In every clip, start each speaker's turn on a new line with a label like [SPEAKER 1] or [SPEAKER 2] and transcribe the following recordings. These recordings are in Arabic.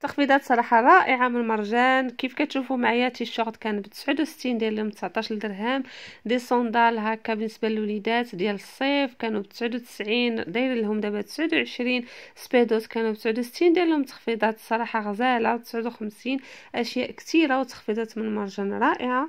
[SPEAKER 1] تخفيضات صراحه رائعه من المرجان كيف كتشوفوا معايا تي شورت كان ب 69 درهم 19 درهم دي صندال هكا بالنسبه للوليدات ديال الصيف كانوا ب 99 داير لهم دابا 29 سبيدوس كانوا ب 69 ديال لهم تخفيضات صراحه غزاله 59 اشياء كثيره وتخفيضات من المرجان رائعه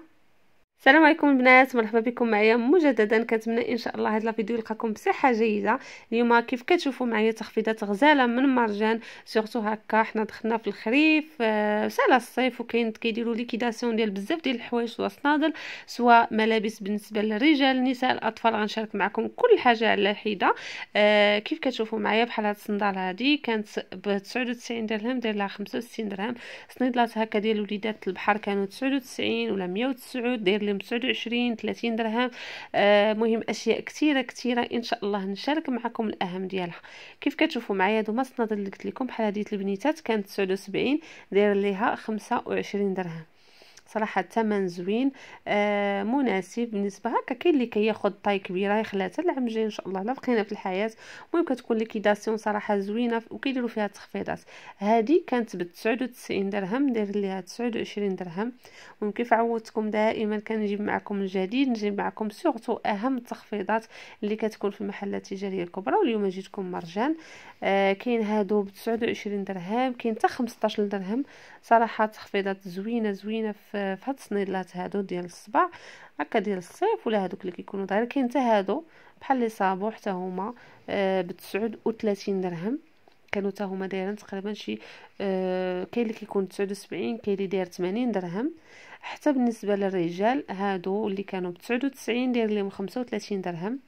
[SPEAKER 1] السلام عليكم البنات مرحبا بكم معايا مجددا كنتمنى ان شاء الله هذا الفيديو يلقاكم بصحه جيده اليوم كيف كتشوفوا معايا تخفيضات غزاله من مرجان سورتو هكا حنا دخلنا في الخريف آه، سالا الصيف وكاين كيديروا ليكيداسيون ديال بزاف ديال الحوايج والصنادل سواء ملابس بالنسبه للرجال النساء الاطفال غنشارك معكم كل حاجه على حيده آه، كيف كتشوفوا معايا بحال هاد الصندال هادي كانت ب 99 درهم داير لها 65 درهم صنيدلات هكا ديال وليدات البحر كانوا 99 ولا 109 داير درهم 29 30 درهم آه مهم اشياء كثيره كثيره ان شاء الله نشارك معكم الاهم ديالها كيف كتشوفوا معايا هادو مصنض اللي قلت لكم بحال هذه البنيتات كانت 79 داير ليها 25 درهم صراحه الثمن زوين آه مناسب بالنسبه هكا كاين اللي كياخذ طاي كبيره يخليها حتى العام الجاي ان شاء الله لبقينا في الحياه المهم كتكون ليكيداسيون صراحه زوينه وكيديروا فيها تخفيضات هذه كانت ب 99 درهم داير ليها 29 درهم المهم كيف عودتكم دائما كنجيب معكم الجديد نجيب معكم سورتو اهم التخفيضات اللي كتكون في المحلات التجاريه الكبرى واليوم جيتكم مرجان آه كاين هادو ب 29 درهم كاين حتى 15 درهم صراحه تخفيضات زوينه زوينه في في هاد الصنيدلات هادو ديال الصبع هكا ديال الصيف ولا هادوك اللي كيكونوا ظاهر كاين حتى هادو بحال لي صابو حتى هما آه، ب 39 درهم كانوا حتى هما دايرين تقريبا شي آه، كاين اللي كيكون 79 كاين اللي داير 80 درهم حتى بالنسبه للرجال هادو اللي كانوا ب 99 داير لهم 35 درهم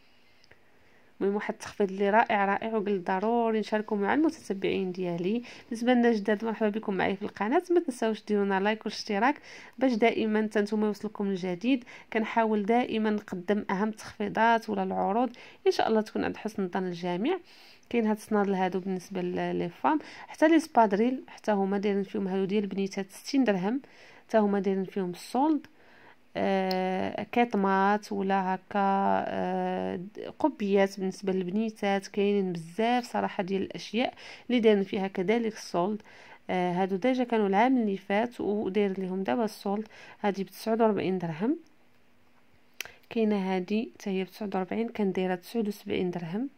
[SPEAKER 1] المهم واحد التخفيض اللي رائع رائع وقلت ضروري نشاركو مع المتتبعين ديالي بالنسبه لنا جداد مرحبا بكم معايا في القناه ما تنساوش ديرونا لايك والاشتراك باش دائما تنتوما يوصلكم الجديد كنحاول دائما نقدم اهم التخفيضات ولا العروض ان شاء الله تكون عند حسن ظن الجميع كاين هاد الصنادل هادو بالنسبه لي فام حتى لي سبادريل حتى هما دايرين فيهم هادو ديال بنيتات 60 درهم حتى هما دايرين فيهم السولد آه، كطماط ولا هكا آه، قبيات بالنسبه للبنيتات كاينين بزاف صراحه ديال الاشياء اللي دايرين فيها كذلك السولد آه، هادو ديجا كانوا العام اللي فات ودير لهم دابا السولد هادي ب 49 درهم كاينه هادي حتى هي ب 49 تسعود 79 درهم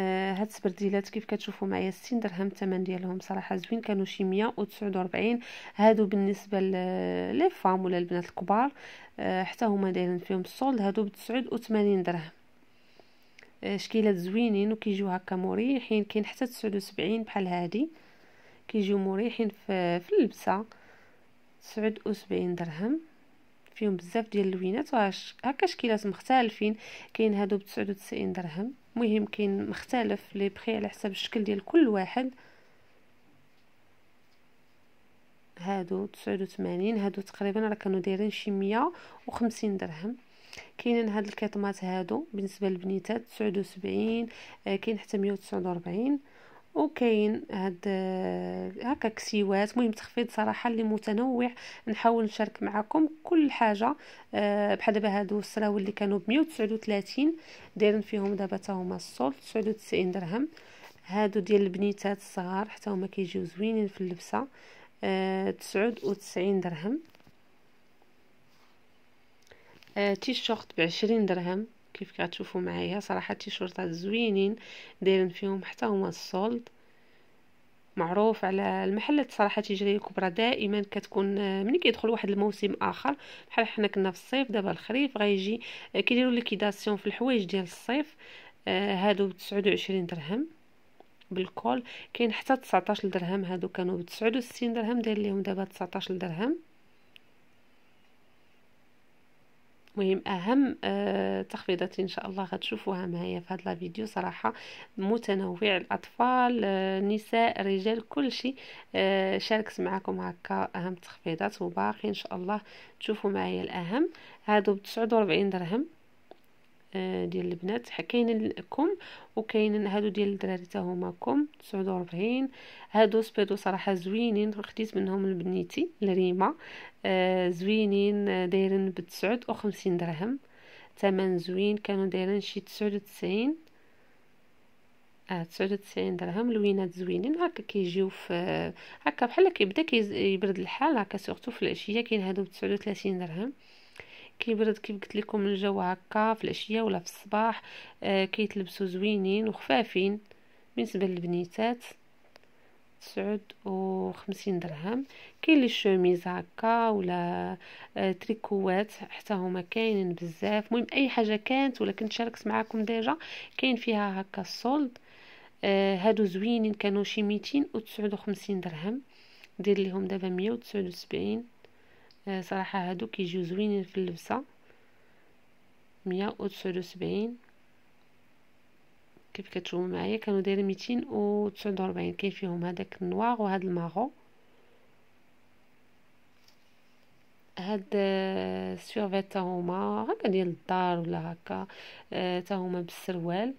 [SPEAKER 1] آه هاد السبرديلات كيف كتشوفوا معايا 60 درهم الثمن ديالهم صراحه زوين كانوا شي 149 هادو بالنسبه لي فام ولا البنات الكبار آه حتى هما دايرين فيهم السولد هادو ب 89 درهم آه شكيلات زوينين وكيجيو هكا مريحين كاين حتى 79 بحال هادي كيجيو مريحين في, في اللبسه 79 درهم فيهم بزاف ديال اللوينات وهكا شكيلات مختلفين كاين هادو ب 99 درهم مهم كاين مختلف لي بخي على حسب الشكل ديال كل واحد هادو تسعود وثمانين هادو تقريبا راه كانوا دايرين شي مية وخمسين درهم كاينين هاد الكيطمات هادو بالنسبه للبنيتات تسعود وسبعين آه، كاين حتى مية وتسعود وربعين وكاين هاد آه، هكا كسيوات مهم تخفيض صراحه اللي متنوع نحاول نشارك معكم كل حاجه آه، بحال دابا هادو السراول اللي كانوا ب 139 دايرين فيهم دابا حتى هما الصول 99 درهم هادو ديال البنيتات الصغار حتى هما كيجيو زوينين في اللبسه آه، تسعود وتسعين درهم ب بعشرين درهم كيف كتشوفوا معايا صراحه التيشيرتات زوينين دايرين فيهم حتى هما السولد معروف على المحلات صراحه التجاريه الكبرى دائما كتكون آه، ملي كيدخل واحد الموسم اخر بحال حنا كنا في الصيف دابا الخريف غيجي آه، كيديروا ليكيداسيون في الحوايج ديال الصيف آه، هادو ب 29 درهم بالكول كاين حتى 19 درهم هادو كانوا ب 69 درهم داير ليهم دابا 19 درهم مهم اهم آه تخفيضات ان شاء الله غتشوفوها معايا في هذا الفيديو صراحه متنوع الاطفال النساء آه، الرجال كلشي آه، شاركت معكم هكا اهم التخفيضات وباقي ان شاء الله تشوفوا معايا الاهم هادو ب 49 درهم آه، ديال البنات كاين كم وكاين هادو ديال الدراري حتى هما كم 49 هادو سبيدو صراحه زوينين خديت منهم لبنيتي لريما آه، زوينين آه، دايرين ب 59 درهم ثمن زوين كانوا دايرين شي 99 اه 99 درهم لوينات زوينين هكا كيجيو في هكا بحال كيبدا كيبرد الحال هكا سورتو في العشيه كاين هادو ب 39 درهم كيبرد كيف قلت لكم الجو هكا في العشيه ولا في الصباح آه كيتلبسوا زوينين وخفافين بالنسبه للبنيتات تسعود درهم كاين لي شوميز هكا ولا آه تريكوات حتى هما كاينين بزاف المهم اي حاجه كانت ولا كنت شاركت معاكم ديجا كاين فيها هكا السولد آه هادو زوينين كانوا شي ميتين درهم دير ليهم دابا مية آه، صراحة هادو كيجيو زوينين في اللبسة مية أو أو وسبعين كيف كتشوفو معايا كانو دايرين ميتين أو أو وربعين كاين فيهم هداك النواغ وهاد الماغو هاد آه، السيرفيت تا هما هكا ديال الدار ولا هكا آه، تا هما بالسروال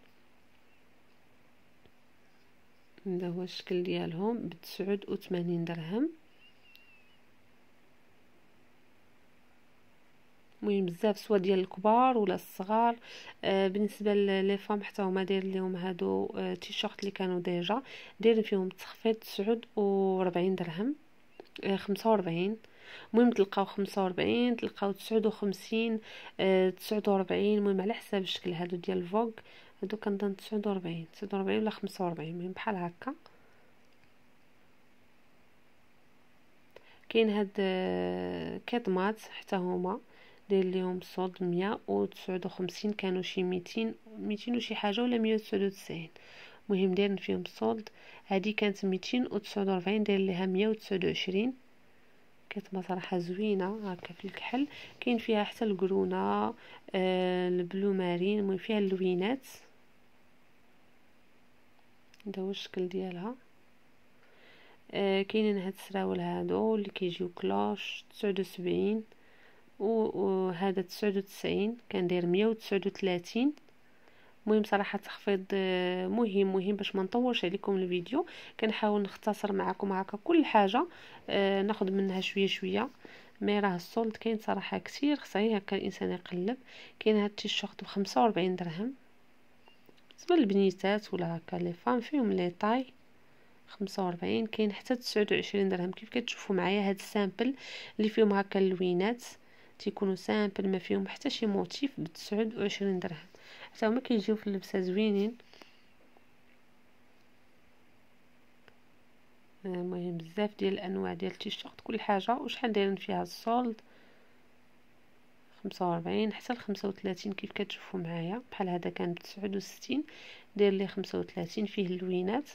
[SPEAKER 1] هذا هو الشكل ديالهم بتسعود وثمانين درهم مهم بزاف سواء ديال الكبار ولا الصغار آه بالنسبه لي فام حتى هما داير لهم هادو آه تيشيرت اللي كانوا ديجا داير فيهم تخفيض 49 درهم آه 45 المهم تلقاو 45 تلقاو 59 آه 49 المهم على حساب الشكل هادو ديال فوغ هادو كنظن 49 49 ولا 45 المهم بحال هكا كاين هاد آه، كادمات حتى هما داير ليهم صود مية أو وتسعود وخمسين كانو شي ميتين ميتين وشي حاجة ولا مية أو وتسعود وتسعين مهم دايرين فيهم صود هادي كانت ميتين أو وتسعود وربعين داير ليها مية وتسعود وعشرين كتما صراحة زوينه هاكا في الكحل كاين فيها حتى القرونه آه البلو مارين مهم فيها اللوينات هدا هو الشكل ديالها آه كاينين هاد السراول هادو اللي كيجيو كلاش تسعود وسبعين وهذا تسعود وتسعين كندير مية وتسعود وتلاتين مهم صراحه تخفيض آه، مهم مهم باش ما نطولش عليكم الفيديو كنحاول نختصر معكم هكا كل حاجه آه، ناخد منها شويه شويه مي راه السولد كاين صراحه كثير خصني هكا الانسان يقلب كاين هاد التيشيرت بخمسة وربعين درهم بالنسبه للبنيتات ولا هكا لي فام فيهم لي طاي خمسة وربعين كاين حتى تسعود وعشرين درهم كيف كتشوفوا معايا هاد السامبل اللي فيهم هكا اللوينات تيكونوا سامبل ما فيهم حتى شي موتيف بتسعود 29 درهم حتى هما كيجيو في اللبسه زوينين المهم بزاف ديال الانواع ديال التيشيرت كل حاجه وشحال دايرين فيها السولد خمسة حتى ل 35 كيف كتشوفوا معايا بحال هذا كان بتسعود 69 داير ليه خمسة فيه اللوينات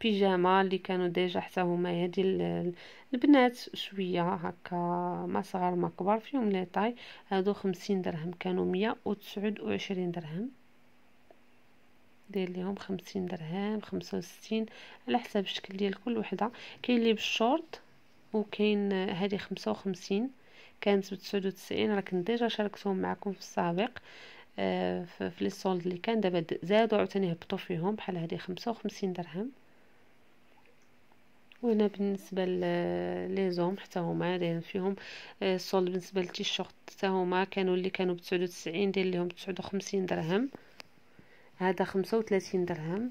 [SPEAKER 1] بيجاما اللي كانوا ديجا حتى هما هادي البنات شويه هكا ما صغار ما كبار فيهم لي طاي هادو خمسين درهم كانوا مية وتسعود وعشرين درهم داير ليهم خمسين درهم خمسة وستين على حساب الشكل ديال كل وحده كاين اللي بالشورت وكاين هادي خمسة وخمسين كانت بتسعود وتسعين راه كنت ديجا شاركتهم معكم في السابق آه، في لي سولد اللي كان دابا زادوا عاوتاني هبطوا فيهم بحال هادي خمسة وخمسين درهم وهنا بالنسبه لي زوم حتى هما دايرين فيهم آه، الصول بالنسبه للتيشيرت حتى هما كانوا اللي كانوا ب 99 داير ليهم 59 درهم هذا 35 درهم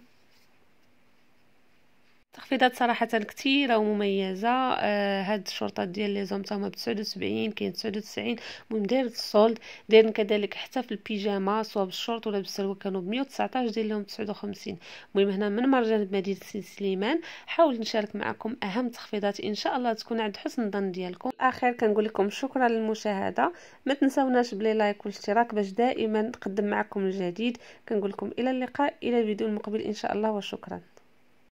[SPEAKER 1] تخفيضات صراحة كثيرة ومميزة آه هاد الشرطات ديال لي زوم تاهما بتسعود وسبعين كاين تسعود وتسعين المهم داير السولد دايرين كذلك حتى في البيجاما سواء بالشورت ولا بالسلوى كانوا بمية وتسعطاش داير ليهم تسعود وخمسين المهم هنا من مرجان مدينة سليمان حاولت نشارك معكم أهم تخفيضات إن شاء الله تكون عند حسن الظن ديالكم الأخير كنقول لكم شكرا للمشاهدة ما تنساوناش بلي لايك والاشتراك باش دائما نقدم معكم الجديد كنقول لكم إلى اللقاء إلى الفيديو المقبل إن شاء الله وشكرا